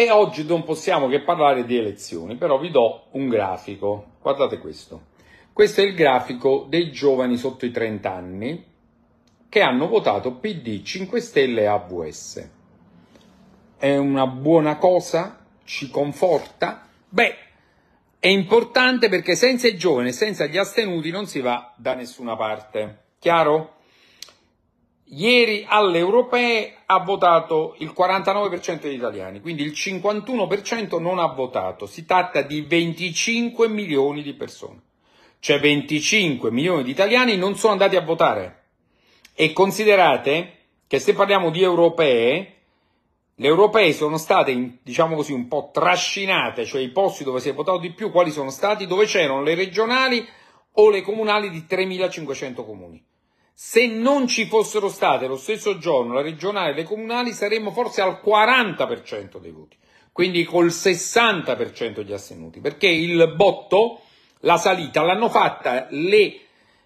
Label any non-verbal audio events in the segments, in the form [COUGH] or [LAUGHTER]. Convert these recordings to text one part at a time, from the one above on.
E oggi non possiamo che parlare di elezioni, però vi do un grafico. Guardate questo. Questo è il grafico dei giovani sotto i 30 anni che hanno votato PD, 5 Stelle e AVS. È una buona cosa? Ci conforta? Beh, è importante perché senza i giovani e senza gli astenuti non si va da nessuna parte. Chiaro? Ieri alle europee ha votato il 49% degli italiani, quindi il 51% non ha votato. Si tratta di 25 milioni di persone. Cioè 25 milioni di italiani non sono andati a votare. E considerate che se parliamo di europee, le europee sono state, diciamo così, un po' trascinate, cioè i posti dove si è votato di più, quali sono stati? Dove c'erano le regionali o le comunali di 3.500 comuni. Se non ci fossero state lo stesso giorno la regionale e le comunali, saremmo forse al 40% dei voti, quindi col 60% di astenuti, perché il botto, la salita, l'hanno fatta le,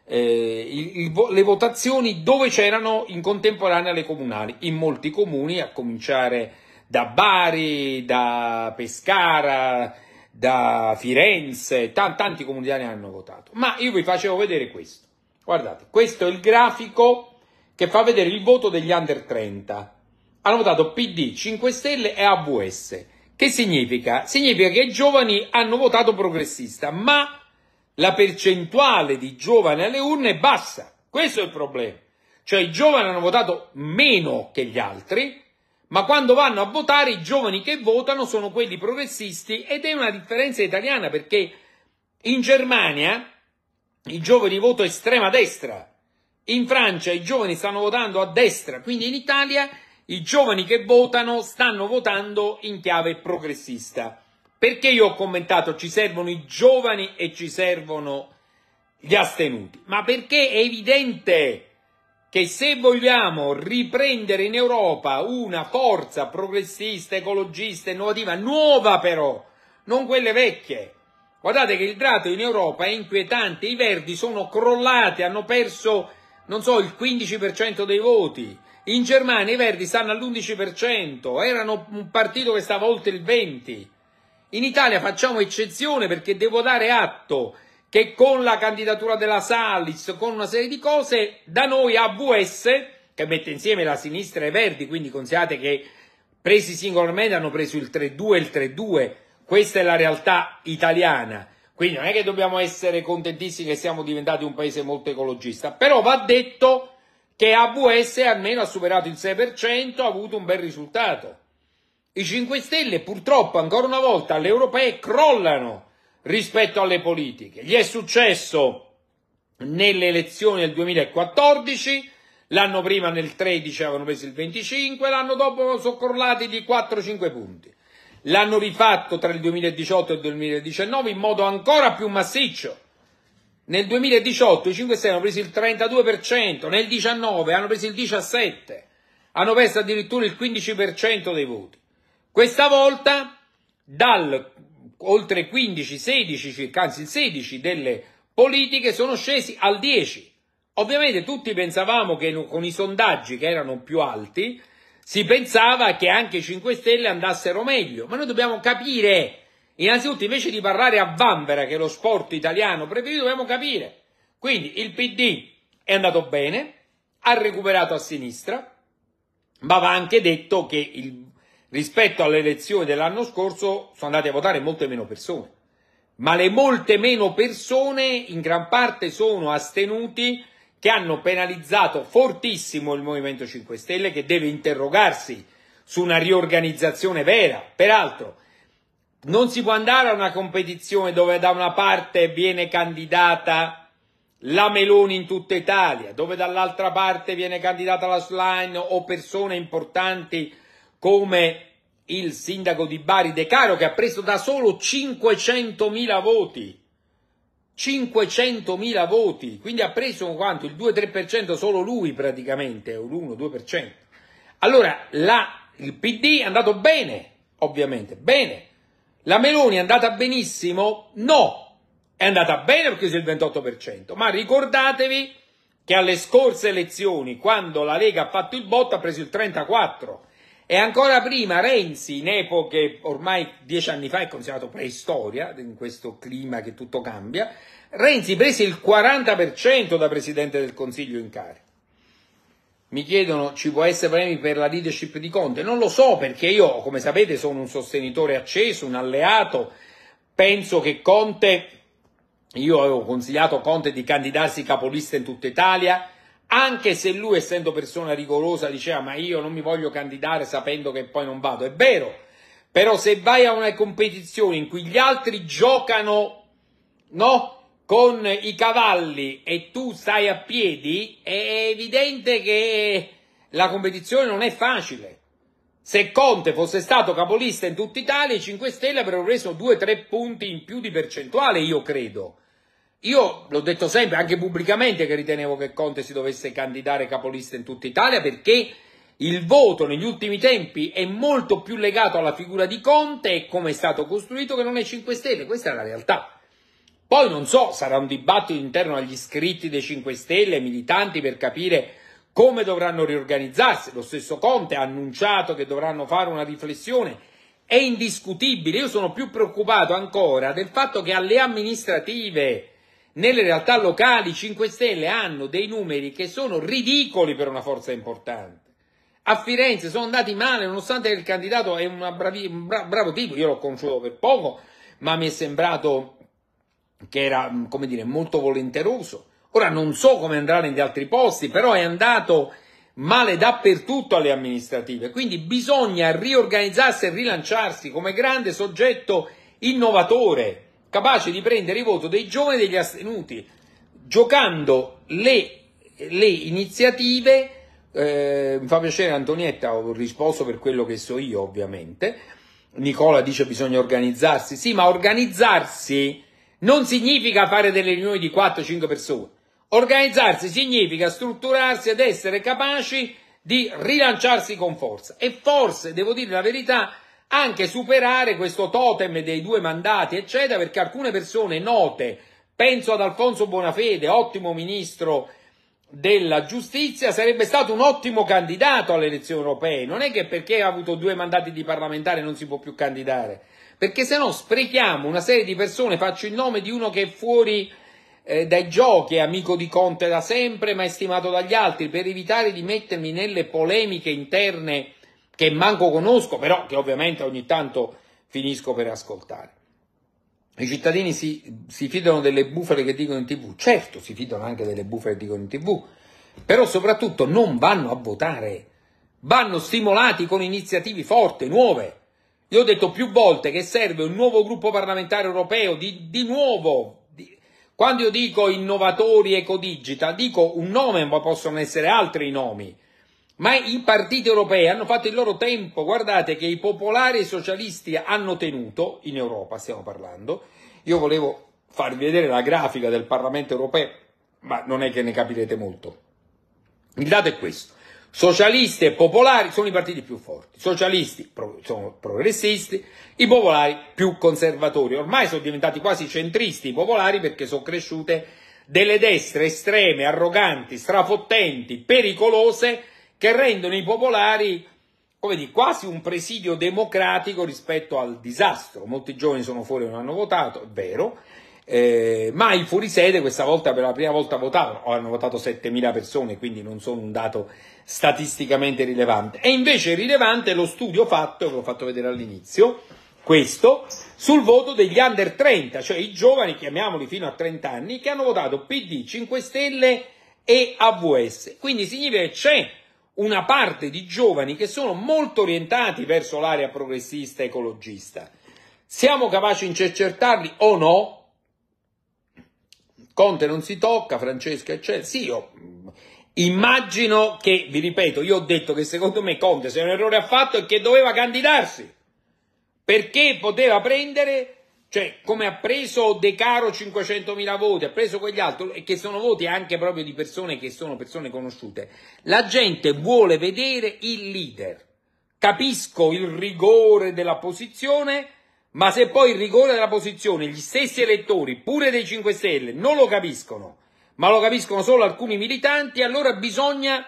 eh, il, il, le votazioni dove c'erano in contemporanea le comunali, in molti comuni, a cominciare da Bari, da Pescara, da Firenze, t- tanti comunitari hanno votato. Ma io vi facevo vedere questo. Guardate, questo è il grafico che fa vedere il voto degli under 30. Hanno votato PD, 5 Stelle e AVS. Che significa? Significa che i giovani hanno votato progressista, ma la percentuale di giovani alle urne è bassa. Questo è il problema. Cioè i giovani hanno votato meno che gli altri, ma quando vanno a votare i giovani che votano sono quelli progressisti ed è una differenza italiana perché in Germania i giovani votano estrema destra, in Francia i giovani stanno votando a destra, quindi in Italia i giovani che votano stanno votando in chiave progressista. Perché io ho commentato ci servono i giovani e ci servono gli astenuti? Ma perché è evidente che se vogliamo riprendere in Europa una forza progressista, ecologista, innovativa, nuova però, non quelle vecchie, Guardate che il drato in Europa è inquietante, i verdi sono crollati, hanno perso, non so, il 15% dei voti. In Germania i verdi stanno all'11%, erano un partito che stava oltre il 20%. In Italia facciamo eccezione perché devo dare atto che con la candidatura della Salis, con una serie di cose, da noi AVS, che mette insieme la sinistra e i verdi, quindi considerate che presi singolarmente hanno preso il 3-2 e il 3-2, questa è la realtà italiana. Quindi non è che dobbiamo essere contentissimi che siamo diventati un paese molto ecologista, però va detto che AVS almeno ha superato il 6%, ha avuto un bel risultato. I 5 Stelle purtroppo ancora una volta alle europee crollano rispetto alle politiche. Gli è successo nelle elezioni del 2014, l'anno prima nel 13 avevano preso il 25, l'anno dopo sono crollati di 4-5 punti. L'hanno rifatto tra il 2018 e il 2019 in modo ancora più massiccio. Nel 2018 i 5 Stelle hanno preso il 32%, nel 2019 hanno preso il 17%, hanno perso addirittura il 15% dei voti. Questa volta dal oltre 15, 16 circa, anzi il 16 delle politiche sono scesi al 10. Ovviamente tutti pensavamo che con i sondaggi che erano più alti si pensava che anche i 5 Stelle andassero meglio, ma noi dobbiamo capire, innanzitutto invece di parlare a Vanvera, che è lo sport italiano preferito, dobbiamo capire. Quindi il PD è andato bene, ha recuperato a sinistra, ma va anche detto che il, rispetto alle elezioni dell'anno scorso sono andate a votare molte meno persone, ma le molte meno persone in gran parte sono astenuti che hanno penalizzato fortissimo il Movimento 5 Stelle che deve interrogarsi su una riorganizzazione vera. Peraltro, non si può andare a una competizione dove da una parte viene candidata la Meloni in tutta Italia, dove dall'altra parte viene candidata la Schlein o persone importanti come il sindaco di Bari De Caro che ha preso da solo 500.000 voti 500.000 voti, quindi ha preso quanto? Il 2-3% solo lui praticamente, l'1-2%. Allora la, il PD è andato bene, ovviamente, bene. La Meloni è andata benissimo? No, è andata bene perché si è il 28%, ma ricordatevi che alle scorse elezioni, quando la Lega ha fatto il botto, ha preso il 34%. E ancora prima Renzi, in epoche ormai dieci anni fa è considerato preistoria, in questo clima che tutto cambia, Renzi prese il 40% da Presidente del Consiglio in carica. Mi chiedono ci può essere problemi per la leadership di Conte? Non lo so perché io, come sapete, sono un sostenitore acceso, un alleato. Penso che Conte, io avevo consigliato Conte di candidarsi capolista in tutta Italia, anche se lui, essendo persona rigorosa, diceva ma io non mi voglio candidare sapendo che poi non vado. È vero, però se vai a una competizione in cui gli altri giocano, no? Con i cavalli e tu stai a piedi, è evidente che la competizione non è facile. Se Conte fosse stato capolista in tutta Italia, i 5 Stelle avrebbero preso 2-3 punti in più di percentuale, io credo. Io l'ho detto sempre, anche pubblicamente, che ritenevo che Conte si dovesse candidare capolista in tutta Italia perché il voto negli ultimi tempi è molto più legato alla figura di Conte e come è stato costruito che non è 5 Stelle. Questa è la realtà. Poi non so, sarà un dibattito interno agli iscritti dei 5 Stelle, ai militanti, per capire come dovranno riorganizzarsi. Lo stesso Conte ha annunciato che dovranno fare una riflessione è indiscutibile. Io sono più preoccupato ancora del fatto che alle amministrative nelle realtà locali 5 Stelle hanno dei numeri che sono ridicoli per una forza importante. A Firenze sono andati male, nonostante il candidato è bravi, un bra- bravo tipo, io l'ho conosciuto per poco, ma mi è sembrato che era, come dire, molto volenteroso. Ora non so come andrà negli altri posti, però è andato male dappertutto alle amministrative. Quindi bisogna riorganizzarsi e rilanciarsi come grande soggetto innovatore capace di prendere i voti dei giovani e degli astenuti, giocando le, le iniziative. Eh, mi fa piacere Antonietta, ho risposto per quello che so io ovviamente. Nicola dice bisogna organizzarsi. Sì, ma organizzarsi non significa fare delle riunioni di 4-5 persone. Organizzarsi significa strutturarsi ed essere capaci di rilanciarsi con forza. E forse, devo dire la verità, anche superare questo totem dei due mandati, eccetera, perché alcune persone note, penso ad Alfonso Bonafede, ottimo ministro della giustizia, sarebbe stato un ottimo candidato alle elezioni europee. Non è che perché ha avuto due mandati di parlamentare non si può più candidare, perché se no sprechiamo una serie di persone, faccio il nome di uno che è fuori eh, dai giochi, è amico di Conte da sempre, ma è stimato dagli altri, per evitare di mettermi nelle polemiche interne che manco conosco, però che ovviamente ogni tanto finisco per ascoltare. I cittadini si, si fidano delle bufale che dicono in tv, certo si fidano anche delle bufale che dicono in tv, però soprattutto non vanno a votare, vanno stimolati con iniziative forti, nuove. Io ho detto più volte che serve un nuovo gruppo parlamentare europeo, di, di nuovo. Di, quando io dico innovatori ecodigita, dico un nome, ma possono essere altri nomi. Ma i partiti europei hanno fatto il loro tempo, guardate che i popolari e i socialisti hanno tenuto, in Europa stiamo parlando, io volevo farvi vedere la grafica del Parlamento europeo, ma non è che ne capirete molto. Il dato è questo, socialisti e popolari sono i partiti più forti, socialisti pro, sono progressisti, i popolari più conservatori, ormai sono diventati quasi centristi i popolari perché sono cresciute delle destre estreme, arroganti, strafottenti, pericolose, che rendono i popolari come dire, quasi un presidio democratico rispetto al disastro. Molti giovani sono fuori e non hanno votato, è vero, eh, ma i fuorisede questa volta per la prima volta votavano, hanno votato 7.000 persone, quindi non sono un dato statisticamente rilevante. È invece rilevante lo studio fatto, che ho fatto vedere all'inizio, questo, sul voto degli under 30, cioè i giovani, chiamiamoli fino a 30 anni, che hanno votato PD, 5 Stelle e AVS. Quindi significa che c'è una parte di giovani che sono molto orientati verso l'area progressista ecologista. Siamo capaci di intercettarli o no? Conte non si tocca, Francesca eccetera. Cioè, sì, io mm, immagino che, vi ripeto, io ho detto che secondo me Conte se un errore ha fatto è che doveva candidarsi perché poteva prendere cioè, come ha preso De Caro 500.000 voti, ha preso quegli altri, e che sono voti anche proprio di persone che sono persone conosciute. La gente vuole vedere il leader. Capisco il rigore della posizione, ma se poi il rigore della posizione gli stessi elettori, pure dei 5 Stelle, non lo capiscono, ma lo capiscono solo alcuni militanti, allora bisogna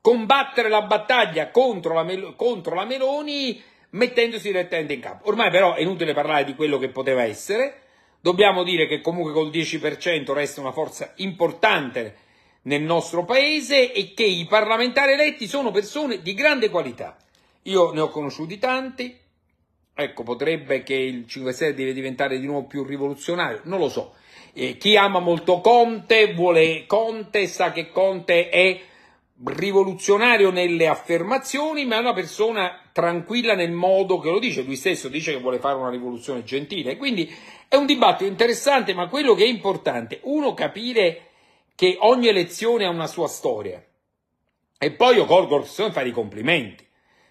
combattere la battaglia contro la, contro la Meloni mettendosi direttamente in campo. Ormai però è inutile parlare di quello che poteva essere, dobbiamo dire che comunque col 10% resta una forza importante nel nostro paese e che i parlamentari eletti sono persone di grande qualità. Io ne ho conosciuti tanti, ecco potrebbe che il 5 Stelle deve diventare di nuovo più rivoluzionario, non lo so. Eh, chi ama molto Conte, vuole Conte, sa che Conte è rivoluzionario nelle affermazioni, ma è una persona tranquilla nel modo che lo dice. Lui stesso dice che vuole fare una rivoluzione gentile. Quindi è un dibattito interessante, ma quello che è importante, uno capire che ogni elezione ha una sua storia. E poi io colgo l'occasione di fare i complimenti.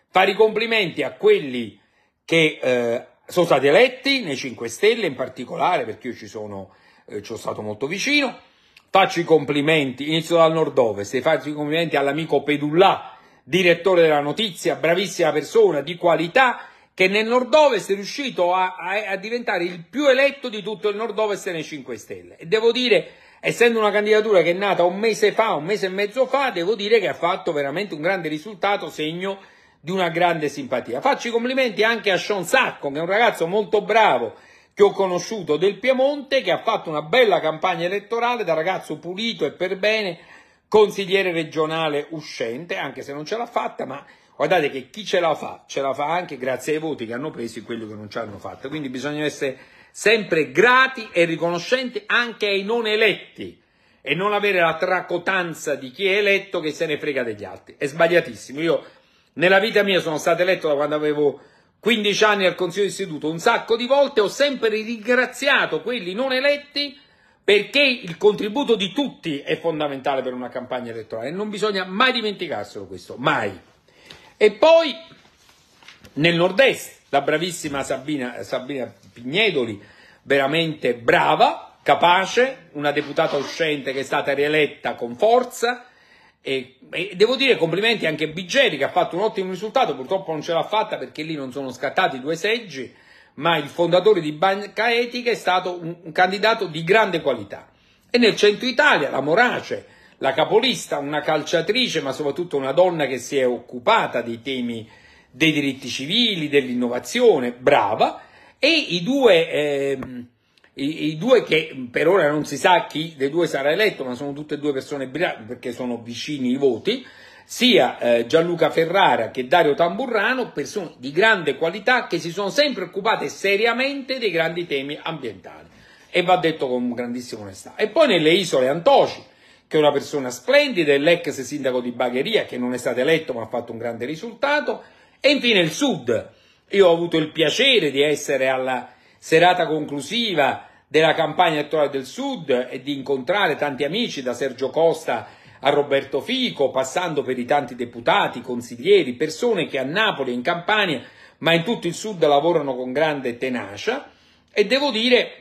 Fare i complimenti a quelli che eh, sono stati eletti, nei 5 Stelle in particolare, perché io ci sono, eh, ci sono stato molto vicino, Faccio i complimenti, inizio dal nord-ovest, faccio i complimenti all'amico Pedullà, direttore della notizia, bravissima persona, di qualità, che nel nord-ovest è riuscito a, a, a diventare il più eletto di tutto il nord-ovest nei 5 Stelle. E devo dire, essendo una candidatura che è nata un mese fa, un mese e mezzo fa, devo dire che ha fatto veramente un grande risultato, segno di una grande simpatia. Faccio i complimenti anche a Sean Sacco, che è un ragazzo molto bravo, che ho conosciuto del Piemonte che ha fatto una bella campagna elettorale da ragazzo pulito e per bene, consigliere regionale uscente, anche se non ce l'ha fatta, ma guardate che chi ce la fa, ce la fa anche grazie ai voti che hanno preso e quelli che non ce l'hanno fatta. Quindi bisogna essere sempre grati e riconoscenti anche ai non eletti e non avere la tracotanza di chi è eletto che se ne frega degli altri. È sbagliatissimo. Io nella vita mia sono stato eletto da quando avevo 15 anni al Consiglio d'Istituto, un sacco di volte ho sempre ringraziato quelli non eletti perché il contributo di tutti è fondamentale per una campagna elettorale e non bisogna mai dimenticarselo questo, mai. E poi nel nord-est la bravissima Sabina, Sabina Pignedoli, veramente brava, capace, una deputata uscente che è stata rieletta con forza, e, e, devo dire complimenti anche a Biggeri che ha fatto un ottimo risultato, purtroppo non ce l'ha fatta perché lì non sono scattati due seggi, ma il fondatore di Banca Etica è stato un, un candidato di grande qualità. E nel centro Italia la Morace, la capolista, una calciatrice, ma soprattutto una donna che si è occupata dei temi dei diritti civili, dell'innovazione, brava, e i due... Eh, i, I, due che per ora non si sa chi dei due sarà eletto, ma sono tutte e due persone brillanti perché sono vicini i voti, sia eh, Gianluca Ferrara che Dario Tamburrano, persone di grande qualità che si sono sempre occupate seriamente dei grandi temi ambientali. E va detto con grandissima onestà. E poi nelle isole Antoci, che è una persona splendida, è l'ex sindaco di Bagheria, che non è stato eletto ma ha fatto un grande risultato. E infine il Sud. Io ho avuto il piacere di essere alla serata conclusiva della campagna elettorale del Sud e di incontrare tanti amici da Sergio Costa a Roberto Fico, passando per i tanti deputati, consiglieri, persone che a Napoli e in Campania, ma in tutto il Sud lavorano con grande tenacia e devo dire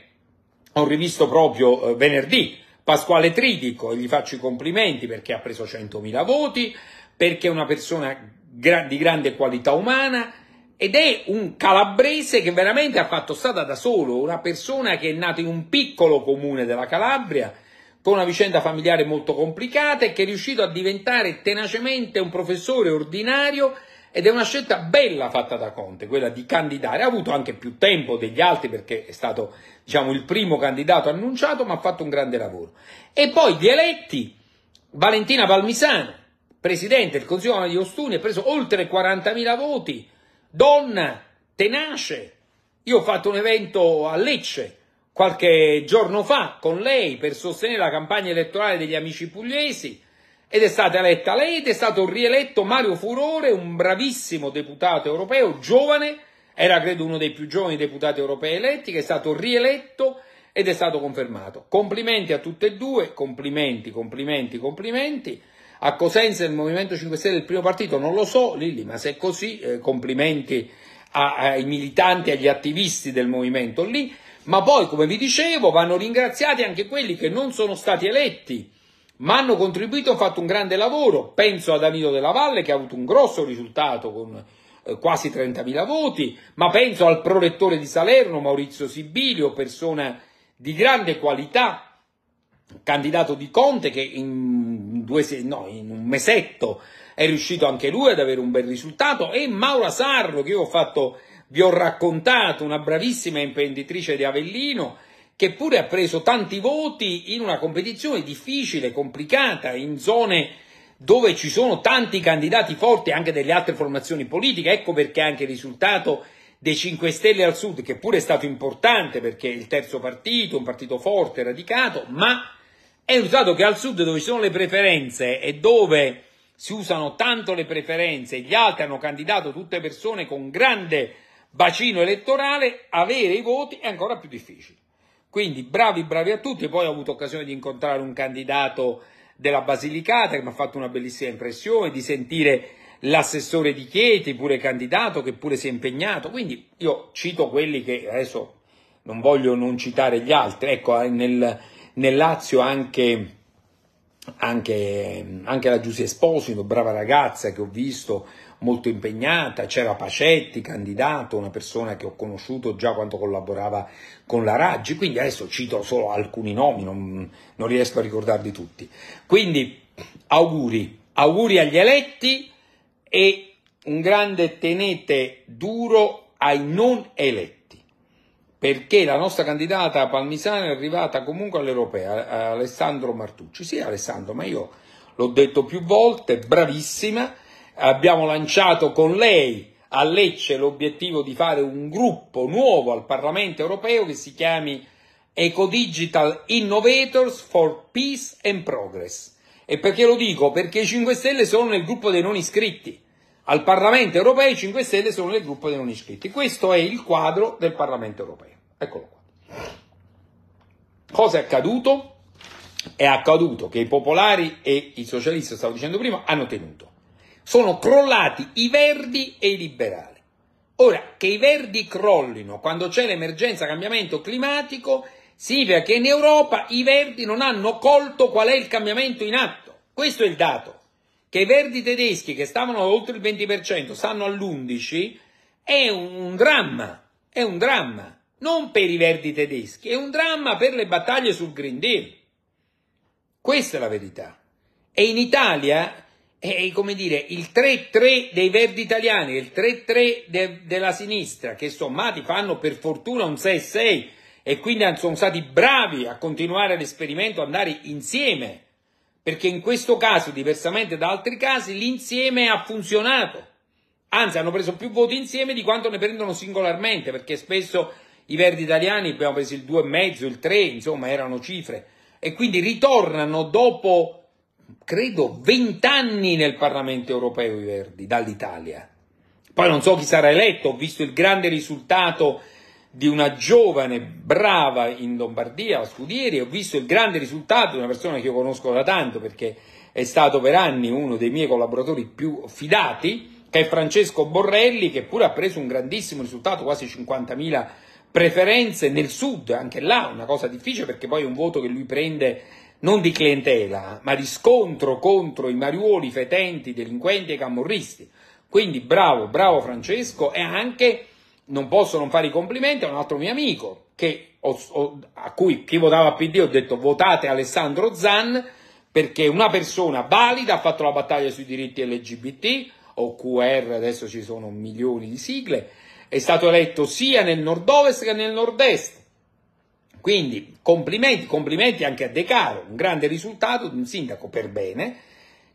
ho rivisto proprio eh, venerdì Pasquale Tridico e gli faccio i complimenti perché ha preso 100.000 voti, perché è una persona di grande qualità umana, ed è un calabrese che veramente ha fatto strada da solo, una persona che è nata in un piccolo comune della Calabria, con una vicenda familiare molto complicata e che è riuscito a diventare tenacemente un professore ordinario ed è una scelta bella fatta da Conte, quella di candidare. Ha avuto anche più tempo degli altri perché è stato diciamo, il primo candidato annunciato, ma ha fatto un grande lavoro. E poi gli eletti, Valentina Palmisano, presidente del Consiglio di Ostuni, ha preso oltre 40.000 voti, donna, tenace. Io ho fatto un evento a Lecce qualche giorno fa con lei per sostenere la campagna elettorale degli amici pugliesi ed è stata eletta lei ed è stato rieletto Mario Furore, un bravissimo deputato europeo, giovane, era credo uno dei più giovani deputati europei eletti, che è stato rieletto ed è stato confermato. Complimenti a tutte e due, complimenti, complimenti, complimenti. A Cosenza il Movimento 5 Stelle è il primo partito? Non lo so, Lilli, ma se è così, eh, complimenti ai militanti, agli attivisti del movimento lì, ma poi, come vi dicevo, vanno ringraziati anche quelli che non sono stati eletti, ma hanno contribuito, hanno fatto un grande lavoro. Penso a Danilo della Valle che ha avuto un grosso risultato con eh, quasi 30.000 voti, ma penso al prolettore di Salerno, Maurizio Sibilio, persona di grande qualità, candidato di Conte che in due, no, in un mesetto è riuscito anche lui ad avere un bel risultato e Maura Sarro che io ho fatto, vi ho raccontato, una bravissima imprenditrice di Avellino che pure ha preso tanti voti in una competizione difficile, complicata, in zone dove ci sono tanti candidati forti anche delle altre formazioni politiche, ecco perché anche il risultato dei 5 Stelle al Sud, che pure è stato importante perché è il terzo partito, un partito forte, radicato, ma è usato che al sud dove ci sono le preferenze e dove si usano tanto le preferenze gli altri hanno candidato tutte persone con grande bacino elettorale, avere i voti è ancora più difficile. Quindi bravi, bravi a tutti. Poi ho avuto occasione di incontrare un candidato della Basilicata che mi ha fatto una bellissima impressione, di sentire l'assessore di Chieti, pure candidato, che pure si è impegnato. Quindi io cito quelli che adesso non voglio non citare gli altri. Ecco, eh, nel, nel Lazio anche, anche, anche la Giussi Esposito, brava ragazza che ho visto molto impegnata, c'era Pacetti, candidato, una persona che ho conosciuto già quando collaborava con la Raggi, quindi adesso cito solo alcuni nomi, non, non riesco a ricordarli tutti. Quindi auguri, auguri agli eletti e un grande tenete duro ai non eletti perché la nostra candidata palmisana è arrivata comunque all'Europea, eh, Alessandro Martucci. Sì, Alessandro, ma io l'ho detto più volte, bravissima, abbiamo lanciato con lei a Lecce l'obiettivo di fare un gruppo nuovo al Parlamento europeo che si chiami Ecodigital Innovators for Peace and Progress. E perché lo dico? Perché i 5 Stelle sono nel gruppo dei non iscritti al Parlamento europeo i 5 Stelle sono nel gruppo dei non iscritti. Questo è il quadro del Parlamento europeo. Eccolo qua. Cosa è accaduto? È accaduto che i popolari e i socialisti, stavo dicendo prima, hanno tenuto. Sono crollati i verdi e i liberali. Ora, che i verdi crollino quando c'è l'emergenza cambiamento climatico significa che in Europa i verdi non hanno colto qual è il cambiamento in atto. Questo è il dato che i verdi tedeschi che stavano oltre il 20% stanno all'11% è un dramma, è un dramma, non per i verdi tedeschi, è un dramma per le battaglie sul Green Deal. Questa è la verità. E in Italia è come dire il 3-3 dei verdi italiani, il 3-3 de, della sinistra, che sommati fanno per fortuna un 6-6 e quindi sono stati bravi a continuare l'esperimento, andare insieme perché in questo caso, diversamente da altri casi, l'insieme ha funzionato. Anzi, hanno preso più voti insieme di quanto ne prendono singolarmente, perché spesso i verdi italiani abbiamo preso il 2,5, il 3, insomma, erano cifre. E quindi ritornano dopo, credo, 20 anni nel Parlamento europeo i verdi, dall'Italia. Poi non so chi sarà eletto, ho visto il grande risultato di una giovane brava in Lombardia, a Scudieri, ho visto il grande risultato di una persona che io conosco da tanto perché è stato per anni uno dei miei collaboratori più fidati, che è Francesco Borrelli, che pure ha preso un grandissimo risultato, quasi 50.000 preferenze nel sud, anche là una cosa difficile perché poi è un voto che lui prende non di clientela, ma di scontro contro i mariuoli, fetenti, delinquenti e camorristi. Quindi bravo, bravo Francesco e anche non posso non fare i complimenti a un altro mio amico, che, ho, ho, a cui chi votava PD ho detto votate Alessandro Zan perché è una persona valida, ha fatto la battaglia sui diritti LGBT o QR, adesso ci sono milioni di sigle, è stato eletto sia nel nord-ovest che nel nord-est. Quindi complimenti, complimenti anche a De Caro, un grande risultato di un sindaco per bene,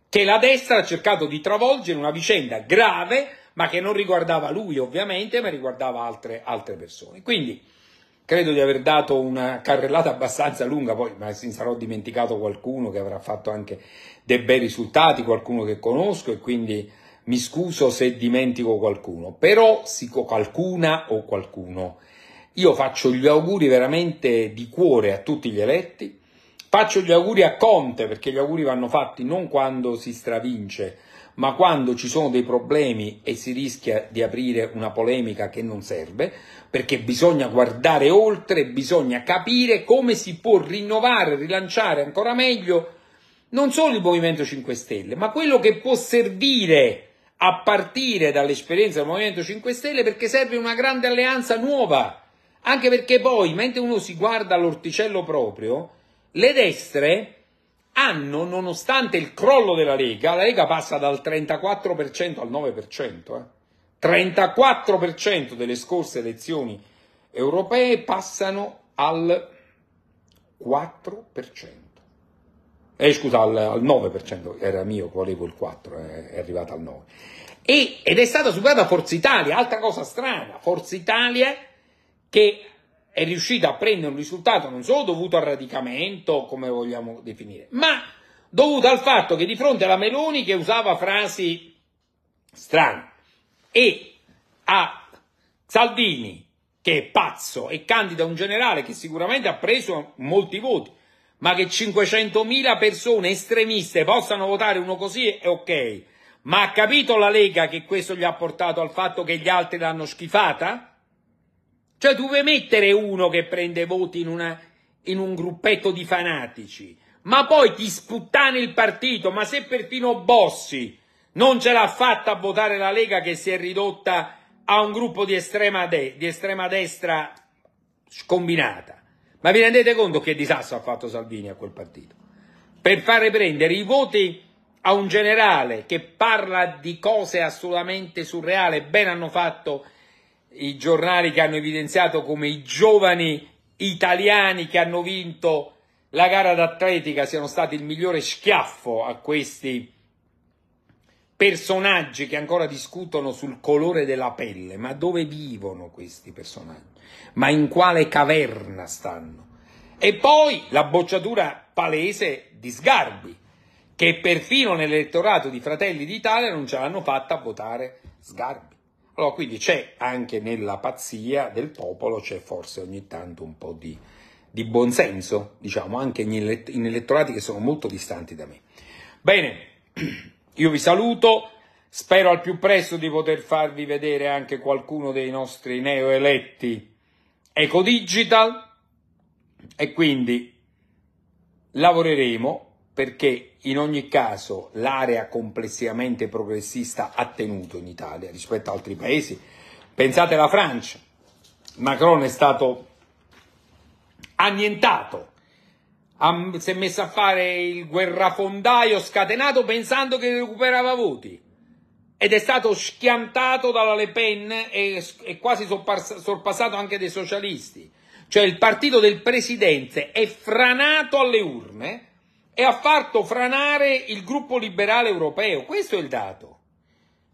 che la destra ha cercato di travolgere una vicenda grave ma che non riguardava lui ovviamente, ma riguardava altre, altre persone. Quindi credo di aver dato una carrellata abbastanza lunga, poi ma si sarò dimenticato qualcuno che avrà fatto anche dei bei risultati, qualcuno che conosco e quindi mi scuso se dimentico qualcuno, però sico qualcuna o qualcuno. Io faccio gli auguri veramente di cuore a tutti gli eletti, faccio gli auguri a Conte perché gli auguri vanno fatti non quando si stravince, ma quando ci sono dei problemi e si rischia di aprire una polemica che non serve, perché bisogna guardare oltre, bisogna capire come si può rinnovare, rilanciare ancora meglio non solo il Movimento 5 Stelle, ma quello che può servire a partire dall'esperienza del Movimento 5 Stelle perché serve una grande alleanza nuova, anche perché poi, mentre uno si guarda all'orticello proprio, le destre hanno, nonostante il crollo della Lega, la Lega passa dal 34% al 9%, eh? 34% delle scorse elezioni europee passano al 4%, eh, scusa, al, al 9%, era mio, volevo il 4%, eh, è arrivata al 9%. E, ed è stata superata Forza Italia, altra cosa strana, Forza Italia che è riuscita a prendere un risultato non solo dovuto al radicamento, come vogliamo definire, ma dovuto al fatto che di fronte alla Meloni che usava frasi strane e a Salvini che è pazzo e candida un generale che sicuramente ha preso molti voti, ma che 500.000 persone estremiste possano votare uno così è ok. Ma ha capito la Lega che questo gli ha portato al fatto che gli altri l'hanno schifata? Cioè dove mettere uno che prende voti in, una, in un gruppetto di fanatici, ma poi ti sputtani il partito, ma se perfino Bossi non ce l'ha fatta a votare la Lega che si è ridotta a un gruppo di estrema, de di estrema destra scombinata. Ma vi rendete conto che disastro ha fatto Salvini a quel partito? Per fare prendere i voti a un generale che parla di cose assolutamente surreali, bene hanno fatto i giornali che hanno evidenziato come i giovani italiani che hanno vinto la gara d'atletica siano stati il migliore schiaffo a questi personaggi che ancora discutono sul colore della pelle, ma dove vivono questi personaggi? Ma in quale caverna stanno? E poi la bocciatura palese di Sgarbi, che perfino nell'elettorato di Fratelli d'Italia non ce l'hanno fatta a votare Sgarbi. Allora, quindi c'è anche nella pazzia del popolo, c'è forse ogni tanto un po' di, di buonsenso, diciamo, anche in, elett- in elettorati che sono molto distanti da me. Bene, [CLEARS THROAT] io vi saluto, spero al più presto di poter farvi vedere anche qualcuno dei nostri neoeletti Ecodigital e quindi lavoreremo perché in ogni caso l'area complessivamente progressista ha tenuto in Italia rispetto ad altri paesi. Pensate alla Francia, Macron è stato annientato, ha, si è messo a fare il guerrafondaio scatenato pensando che recuperava voti ed è stato schiantato dalla Le Pen e, e quasi sorpassato anche dai socialisti. Cioè il partito del presidente è franato alle urne e ha fatto franare il gruppo liberale europeo. Questo è il dato.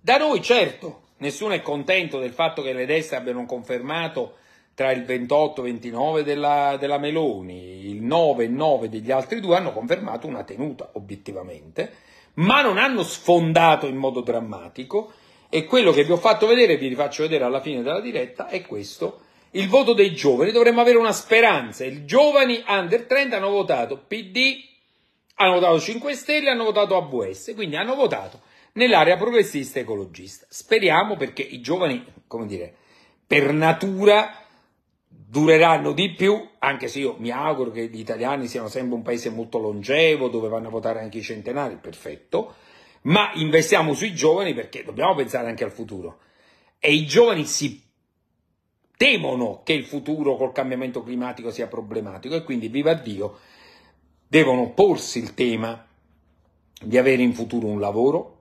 Da noi, certo, nessuno è contento del fatto che le destre abbiano confermato tra il 28 e il 29 della, della Meloni, il 9 e il 9 degli altri due hanno confermato una tenuta, obiettivamente, ma non hanno sfondato in modo drammatico e quello che vi ho fatto vedere, vi rifaccio vedere alla fine della diretta, è questo il voto dei giovani, dovremmo avere una speranza. I giovani under 30 hanno votato PD, hanno votato 5 Stelle, hanno votato ABS, quindi hanno votato nell'area progressista ecologista. Speriamo perché i giovani, come dire, per natura dureranno di più, anche se io mi auguro che gli italiani siano sempre un paese molto longevo, dove vanno a votare anche i centenari, perfetto, ma investiamo sui giovani perché dobbiamo pensare anche al futuro. E i giovani si temono che il futuro col cambiamento climatico sia problematico e quindi viva Dio devono porsi il tema di avere in futuro un lavoro,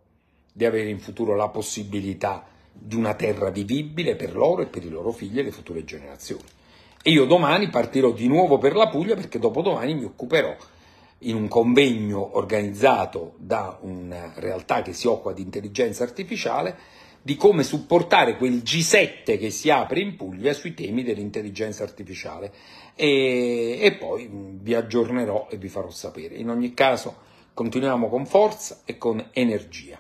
di avere in futuro la possibilità di una terra vivibile per loro e per i loro figli e le future generazioni. E io domani partirò di nuovo per la Puglia perché dopodomani mi occuperò in un convegno organizzato da una realtà che si occupa di intelligenza artificiale di come supportare quel G7 che si apre in Puglia sui temi dell'intelligenza artificiale e, e poi vi aggiornerò e vi farò sapere. In ogni caso continuiamo con forza e con energia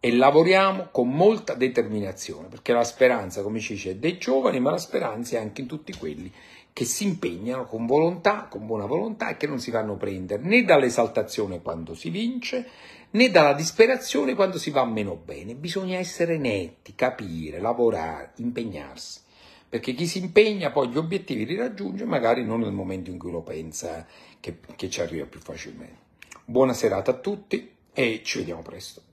e lavoriamo con molta determinazione, perché la speranza, come ci dice, è dei giovani, ma la speranza è anche in tutti quelli che si impegnano con volontà, con buona volontà e che non si fanno prendere né dall'esaltazione quando si vince, né dalla disperazione quando si va meno bene. Bisogna essere netti, capire, lavorare, impegnarsi. Perché chi si impegna poi gli obiettivi li raggiunge, magari non nel momento in cui lo pensa che, che ci arriva più facilmente. Buona serata a tutti e ci vediamo presto.